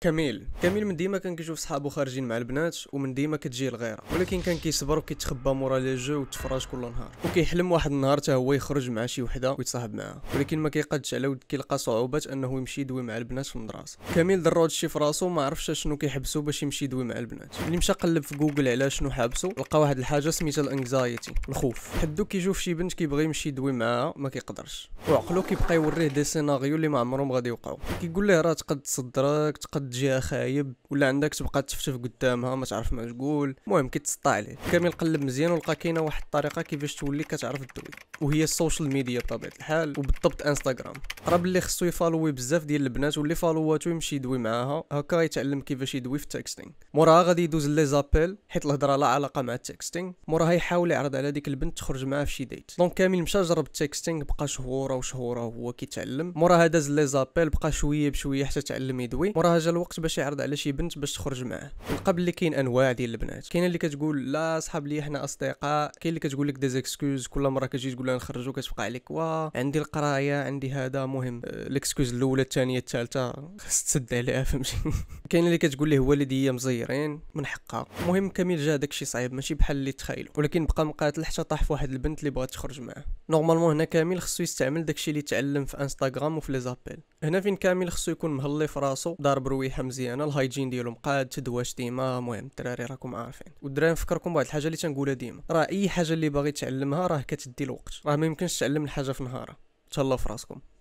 كميل كميل من ديما كان كيشوف صحابو خارجين مع البنات ومن ديما كتجي الغيره ولكن كان كيصبر وكيتخبى مورا لي جو وتفرج كل نهار وكيحلم واحد النهار حتى هو يخرج مع شي وحده ويتصاحب معها ولكن ما كيقدش على ود كيلقى صعوبات انه يمشي يدوي مع البنات في المدرسه كميل درو هادشي في راسو ما عرفش شنو كيحبسو باش يمشي يدوي مع البنات ملي مشى قلب في جوجل على شنو حابسو لقى واحد الحاجه سميتها الانكزايتي الخوف حدو كيشوف شي بنت كيبغي يمشي يدوي معاها ما كيقدرش وعقلو كيبقى يوريه دي سيناريو اللي ما عمرهم غادي يوقعوا كيقول ليه راه تقد تصدرك تقد ترد جهه خايب ولا عندك تبقى تفتف قدامها ما تعرف ما تقول المهم كيتسطى عليه كامل قلب مزيان ولقى كاينه واحد الطريقه كيفاش تولي كتعرف الدوي وهي السوشيال ميديا بطبيعه الحال وبالضبط انستغرام قرب اللي خصو يفالوي بزاف ديال البنات واللي فالواتو يمشي يدوي معاها هكا يتعلم كيفاش يدوي في التكستينغ موراها غادي يدوز لي زابيل حيت الهضره لا علاقه مع التكستينغ موراها يحاول يعرض على ديك البنت تخرج معاه في شي ديت دونك كامل مشى جرب التكستينغ بقى شهور او شهور كيتعلم موراها داز لي زابيل بقى شويه بشويه حتى تعلم يدوي موراها جا الوقت باش يعرض على شي بنت باش تخرج معاه قبل اللي كاين انواع ديال البنات كاين اللي كتقول لا صحاب لي حنا اصدقاء كاين اللي كتقول لك ديزيكسكوز كل مره كتجي تقول ولا نخرجو كتبقى عليك وا عندي القرايه عندي هذا مهم أه، ليكسكوز الاولى الثانيه الثالثه خاص تسد عليها فهمتي كاين اللي كتقول ليه والديا مزيرين من حقها المهم كميل جا داكشي صعيب ماشي بحال اللي تخيلوا ولكن بقى مقاتل حتى طاح في واحد البنت اللي بغات تخرج معاه نورمالمون هنا كامل خصو يستعمل داكشي اللي تعلم في انستغرام وفي لي زابيل هنا فين كامل خصو يكون مهلي في راسو دار برويحه مزيانه الهايجين ديالو مقاد تدواش ديما المهم الدراري راكم عارفين والدراري نفكركم بواحد الحاجه اللي تنقولها ديما راه اي حاجه اللي باغي تعلمها راه كتدي الوقت راه ما يمكنش تعلم الحاجه في نهار تهلاو راسكم